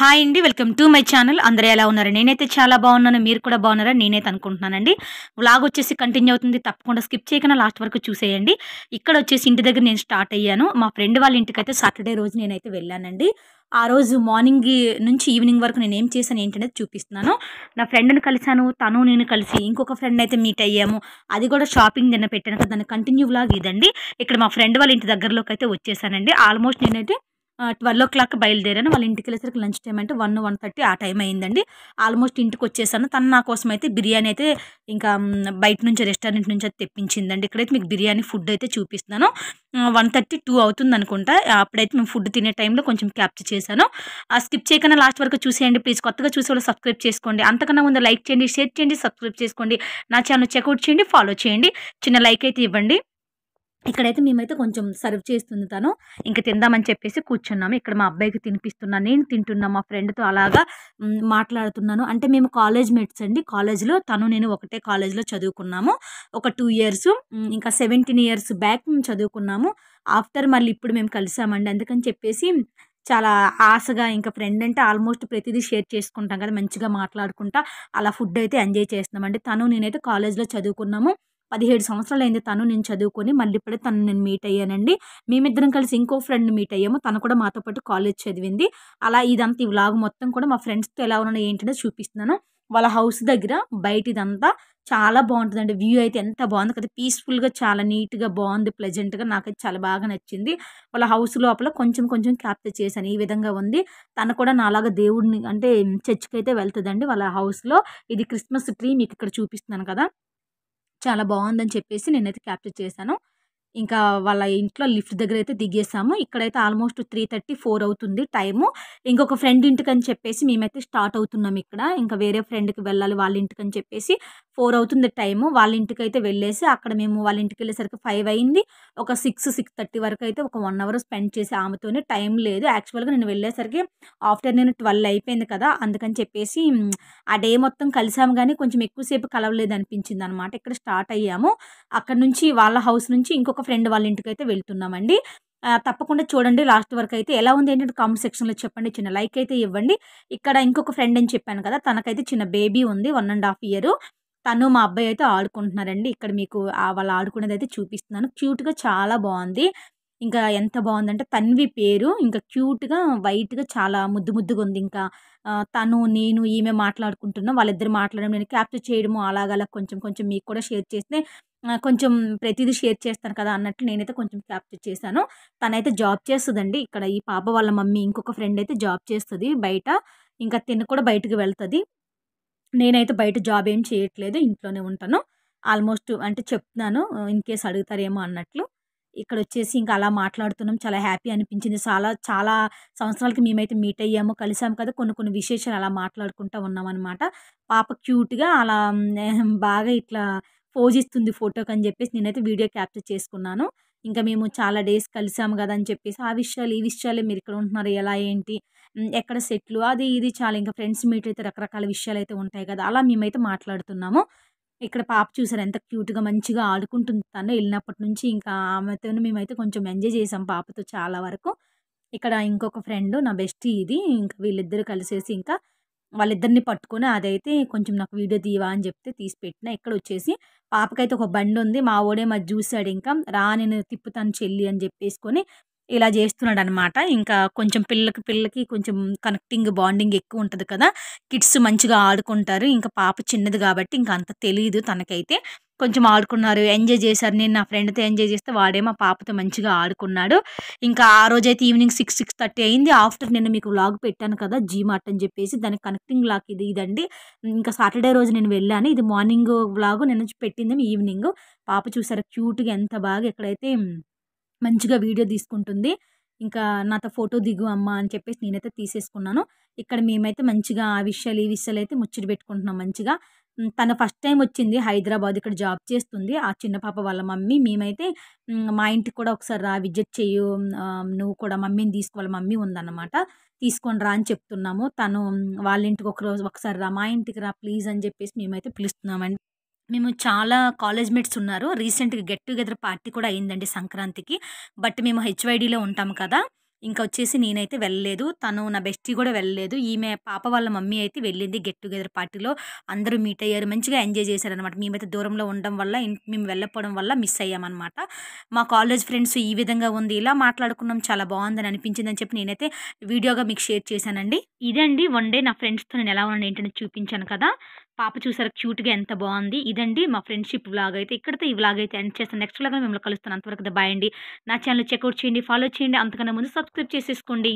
hi అండి welcome to my channel అందరూ ఎలా ఉన్నారు నేనైతే చాలా బాగున్నాను మీరు కూడా బాగున్నారా నేనైతే అనుకుంటున్నానండి వ్లాగ్ వచ్చేసి కంటిన్యూ అవుతుంది తప్పకుండా స్కిప్ చేయకుండా లాస్ట్ వరకు చూసేయండి ఇక్కడ వచ్చేసి ఇంటి దగ్గర నేను స్టార్ట్ అయ్యాను మా ఫ్రెండ్ వాళ్ళ ఇంటికైతే సాటర్డే రోజు నేనైతే వెళ్ళానండి ఆ రోజు మార్నింగ్ నుంచి ఈవినింగ్ వరకు నేను ఏం చేశాను ఏంటనేది చూపిస్తున్నాను నా ఫ్రెండ్ని కలిశాను తను నేను కలిసి ఇంకొక ఫ్రెండ్ అయితే మీట్ అయ్యాము అది కూడా షాపింగ్ నిన్న పెట్టాను కదా దాని కంటిన్యూ వ్లాగ్ ఇదండి ఇక్కడ మా ఫ్రెండ్ వాళ్ళ ఇంటి దగ్గరలోకి అయితే వచ్చేసానండి ఆల్మోస్ట్ నేనైతే ట్వెల్వ్ ఓ క్లాక్ బయలుదేరాను వాళ్ళ ఇంటికి వెళ్ళేసరికి లంచ్ టైం అంటే వన్ వన్ థర్టీ ఆ టైం అయిందండి ఆల్మోస్ట్ ఇంటికి వచ్చేసాను తను నా కోసం అయితే బిర్యానీ అయితే ఇంకా బయట నుంచి రెస్టారెంట్ నుంచి అయితే తెప్పించిందండి ఇక్కడైతే మీకు బిర్యానీ ఫుడ్ అయితే చూపిస్తున్నాను వన్ థర్టీ టూ అవుతుంది అనుకుంటా అప్పుడైతే మేము ఫుడ్ తినే టైంలో కొంచెం క్యాప్చర్ చేశాను ఆ స్కిప్ చేయకుండా లాస్ట్ వరకు చూసేయండి ప్లీజ్ కొత్తగా చూసే వాళ్ళు సబ్స్క్రైబ్ చేసుకోండి అంతకన్నా ముందు లైక్ చేయండి షేర్ చేయండి సబ్స్క్రైబ్ చేసుకోండి నా ఛానల్ చెక్అవుట్ చేయండి ఫాలో చేయండి చిన్న లైక్ అయితే ఇవ్వండి ఇక్కడైతే మేమైతే కొంచెం సర్వ్ చేస్తుంది తను ఇంకా తిందామని చెప్పేసి కూర్చున్నాము ఇక్కడ మా అబ్బాయికి తినిపిస్తున్నాను నేను తింటున్నా మా ఫ్రెండ్తో అలాగా మాట్లాడుతున్నాను అంటే మేము కాలేజ్ మెట్స్ అండి కాలేజ్లో తను నేను ఒకటే కాలేజ్లో చదువుకున్నాము ఒక టూ ఇయర్స్ ఇంకా సెవెంటీన్ ఇయర్స్ బ్యాక్ మేము చదువుకున్నాము ఆఫ్టర్ మళ్ళీ ఇప్పుడు మేము కలిసామండి అందుకని చెప్పేసి చాలా ఆశగా ఇంకా ఫ్రెండ్ అంటే ఆల్మోస్ట్ ప్రతిదీ షేర్ చేసుకుంటాం కదా మంచిగా మాట్లాడుకుంటా అలా ఫుడ్ అయితే ఎంజాయ్ చేస్తున్నాం తను నేనైతే కాలేజ్లో చదువుకున్నాము పదిహేడు సంవత్సరాలు అయింది తను నేను చదువుకొని మళ్ళీ ఇప్పుడే తను నేను మీట్ అయ్యానండి మేమిద్దరం కలిసి ఇంకో ఫ్రెండ్ మీట్ అయ్యాము తను కూడా మాతో పాటు కాలేజ్ చదివింది అలా ఇదంతా ఈ వ్లాగ్ మొత్తం కూడా మా ఫ్రెండ్స్తో ఎలా ఉన్నాను ఏంటంటే చూపిస్తున్నాను వాళ్ళ హౌస్ దగ్గర బయట ఇదంతా చాలా బాగుంటుందండి వ్యూ అయితే ఎంత బాగుంది కదా పీస్ఫుల్గా చాలా నీట్గా బాగుంది ప్లెజెంట్గా నాకైతే చాలా బాగా నచ్చింది వాళ్ళ హౌస్ లోపల కొంచెం కొంచెం క్యాప్చర్ చేశాను ఈ విధంగా ఉంది తను కూడా నాలాగా దేవుడిని అంటే చర్చికి అయితే వెళ్తుందండి వాళ్ళ హౌస్లో ఇది క్రిస్మస్ ట్రీ మీకు ఇక్కడ చూపిస్తున్నాను కదా చాలా బాగుందని చెప్పేసి నేనైతే క్యాప్చర్ చేశాను ఇంకా వాళ్ళ ఇంట్లో లిఫ్ట్ దగ్గర అయితే దిగేసాము ఇక్కడైతే ఆల్మోస్ట్ త్రీ థర్టీ ఫోర్ అవుతుంది టైము ఇంకొక ఫ్రెండ్ ఇంటికని చెప్పేసి మేమైతే స్టార్ట్ అవుతున్నాం ఇక్కడ ఇంకా వేరే ఫ్రెండ్కి వెళ్ళాలి వాళ్ళ ఇంటికి అని చెప్పేసి ఫోర్ అవుతుంది టైము వాళ్ళ ఇంటికి అయితే వెళ్ళేసి అక్కడ మేము వాళ్ళ ఇంటికి వెళ్ళేసరికి ఫైవ్ అయింది ఒక సిక్స్ సిక్స్ థర్టీ వరకు అయితే ఒక వన్ అవర్ స్పెండ్ చేసి ఆమెతోనే టైం లేదు యాక్చువల్గా నేను వెళ్ళేసరికి ఆఫ్టర్నూన్ ట్వెల్వ్ అయిపోయింది కదా అందుకని చెప్పేసి ఆ డే మొత్తం కలిసాము కానీ కొంచెం ఎక్కువసేపు కలవలేదు అనిపించింది అనమాట ఇక్కడ స్టార్ట్ అయ్యాము అక్కడ నుంచి వాళ్ళ హౌస్ నుంచి ఇంకొక ఫ్రెండ్ వాళ్ళ ఇంటికి అయితే వెళ్తున్నామండి తప్పకుండా చూడండి లాస్ట్ వరకు అయితే ఎలా ఉంది ఏంటంటే కామెంట్ సెక్షన్లో చెప్పండి చిన్న లైక్ అయితే ఇవ్వండి ఇక్కడ ఇంకొక ఫ్రెండ్ అని చెప్పాను కదా తనకైతే చిన్న బేబీ ఉంది వన్ అండ్ హాఫ్ ఇయర్ తను మా అబ్బాయి అయితే ఆడుకుంటున్నారండి ఇక్కడ మీకు వాళ్ళు ఆడుకునేది అయితే చూపిస్తున్నాను క్యూట్గా చాలా బాగుంది ఇంకా ఎంత బాగుందంటే తన్వి పేరు ఇంకా క్యూట్గా వైట్గా చాలా ముద్దు ముద్దుగా ఉంది ఇంకా తను నేను ఈమె మాట్లాడుకుంటున్నాం వాళ్ళిద్దరు మాట్లాడడం నేను క్యాప్చర్ చేయడము అలాగలా కొంచెం కొంచెం మీకు కూడా షేర్ చేస్తే కొంచెం ప్రతిదీ షేర్ చేస్తాను కదా అన్నట్లు నేనైతే కొంచెం క్యాప్చర్ చేశాను తనైతే జాబ్ చేస్తుందండి ఇక్కడ ఈ పాప వాళ్ళ మమ్మీ ఇంకొక ఫ్రెండ్ అయితే జాబ్ చేస్తుంది బయట ఇంకా తిన్న కూడా బయటకు వెళ్తుంది నేనైతే బయట జాబ్ ఏం చేయట్లేదు ఇంట్లోనే ఉంటాను ఆల్మోస్ట్ అంటే చెప్తున్నాను ఇన్ కేస్ అడుగుతారేమో అన్నట్లు ఇక్కడ వచ్చేసి ఇంకా అలా మాట్లాడుతున్నాం చాలా హ్యాపీ అనిపించింది చాలా చాలా సంవత్సరాలకి మేమైతే మీట్ అయ్యాము కలిసాము కదా కొన్ని కొన్ని విశేషాలు అలా మాట్లాడుకుంటూ ఉన్నాం అనమాట పాప క్యూట్గా అలా బాగా ఇట్లా పోజ్ ఇస్తుంది ఫోటోకి అని చెప్పేసి నేనైతే వీడియో క్యాప్చర్ చేసుకున్నాను ఇంకా మేము చాలా డేస్ కలిసాము కదా అని చెప్పేసి ఆ విషయాలు ఈ విషయాలే మీరు ఇక్కడ ఉంటున్నారు ఎలా ఏంటి ఎక్కడ సెట్లు అది ఇది చాలా ఇంకా ఫ్రెండ్స్ మీట్ అయితే రకరకాల విషయాలు అయితే ఉంటాయి కదా అలా మేమైతే మాట్లాడుతున్నాము ఇక్కడ పాప చూసారు ఎంత క్యూట్గా మంచిగా ఆడుకుంటుంది తను వెళ్ళినప్పటి నుంచి ఇంకా ఆమెతో మేమైతే కొంచెం ఎంజాయ్ చేసాం పాపతో చాలా వరకు ఇక్కడ ఇంకొక ఫ్రెండ్ నా బెస్ట్ ఇది ఇంకా వీళ్ళిద్దరు కలిసేసి ఇంకా వాళ్ళిద్దరిని పట్టుకొని అదైతే కొంచెం నాకు వీడియో తీవా అని చెప్తే తీసి పెట్టిన ఇక్కడ వచ్చేసి పాపకైతే ఒక బండి ఉంది మా ఓడే మా చూసాడు ఇంకా రా నేను తిప్పుతాను చెల్లి అని చెప్పేసుకొని ఇలా చేస్తున్నాడు అనమాట ఇంకా కొంచెం పిల్లకి పిల్లకి కొంచెం కనెక్టింగ్ బాండింగ్ ఎక్కువ ఉంటుంది కదా కిడ్స్ మంచిగా ఆడుకుంటారు ఇంకా పాప చిన్నది కాబట్టి ఇంకా అంత తెలియదు తనకైతే కొంచెం ఆడుకున్నారు ఎంజాయ్ చేశారు నేను నా ఫ్రెండ్తో ఎంజాయ్ చేస్తే వాడేమో పాపతో మంచిగా ఆడుకున్నాడు ఇంకా ఆ రోజైతే ఈవినింగ్ సిక్స్ సిక్స్ థర్టీ అయింది ఆఫ్టర్ నేను మీకు లాగ్ పెట్టాను కదా జీ మార్ట్ అని చెప్పేసి దానికి కనెక్టింగ్ లాక్ ఇది ఇదండి ఇంకా సాటర్డే రోజు నేను వెళ్ళాను ఇది మార్నింగ్ వ్లాగ్ నేను పెట్టింది ఈవినింగ్ పాప చూసారు క్యూట్గా ఎంత బాగా ఎక్కడైతే మంచిగా వీడియో తీసుకుంటుంది ఇంకా నాతో ఫోటో దిగు అమ్మ అని చెప్పేసి నేనైతే తీసేసుకున్నాను ఇక్కడ మేమైతే మంచిగా ఆ విషయాలు ఈ విషయాలు అయితే ముచ్చట పెట్టుకుంటున్నాం మంచిగా తను ఫస్ట్ టైం వచ్చింది హైదరాబాద్ ఇక్కడ జాబ్ చేస్తుంది ఆ చిన్న పాప వాళ్ళ మమ్మీ మేమైతే మా ఇంటికి కూడా ఒకసారి రా విజిట్ చేయు నువ్వు కూడా మమ్మీని తీసుకోవాలి మమ్మీ ఉందన్నమాట తీసుకొని రా అని చెప్తున్నాము తను వాళ్ళ ఇంటికి ఒకరోజు ఒకసారి రా మా ఇంటికి రా ప్లీజ్ అని చెప్పేసి మేమైతే పిలుస్తున్నామండి మేము చాలా కాలేజ్ మేట్స్ ఉన్నారు రీసెంట్గా గెట్ టుగెదర్ పార్టీ కూడా అయిందండి సంక్రాంతికి బట్ మేము హెచ్వైడీలో ఉంటాం కదా ఇంకా వచ్చేసి నేనైతే వెళ్ళలేదు తను నా బెస్టీ కూడా వెళ్ళలేదు ఈమె పాప వాళ్ళ మమ్మీ అయితే వెళ్ళింది గెట్ టుగెదర్ పార్టీలో అందరూ మీట్ అయ్యారు మంచిగా ఎంజాయ్ చేశారనమాట మేమైతే దూరంలో ఉండడం వల్ల మేము వెళ్ళకపోవడం వల్ల మిస్ అయ్యామన్నమాట మా కాలేజ్ ఫ్రెండ్స్ ఈ విధంగా ఉంది ఇలా మాట్లాడుకున్నాం చాలా బాగుందని అనిపించిందని చెప్పి నేనైతే వీడియోగా మీకు షేర్ చేశానండి ఇదండి వన్ డే నా ఫ్రెండ్స్తో నేను ఎలా ఉన్నాను ఏంటని చూపించాను కదా పాప చూసారు క్యూట్గా ఎంత బాగుంది ఇదండి మా ఫ్రెండ్షిప్ వ్లాగ్ అయితే ఇక్కడతో ఈ వ్లాగ్ అయితే ఎండ్ చేస్తాను నెక్స్ట్ వ్లాగ్ మిమ్మల్ని కలుస్తాను అంతవరకు బాయండి నా ఛానల్ చెక్అవుట్ చేయండి ఫాలో చేయండి అంతకన్నా ముందు సబ్స్క్రైబ్ చేసేసుకోండి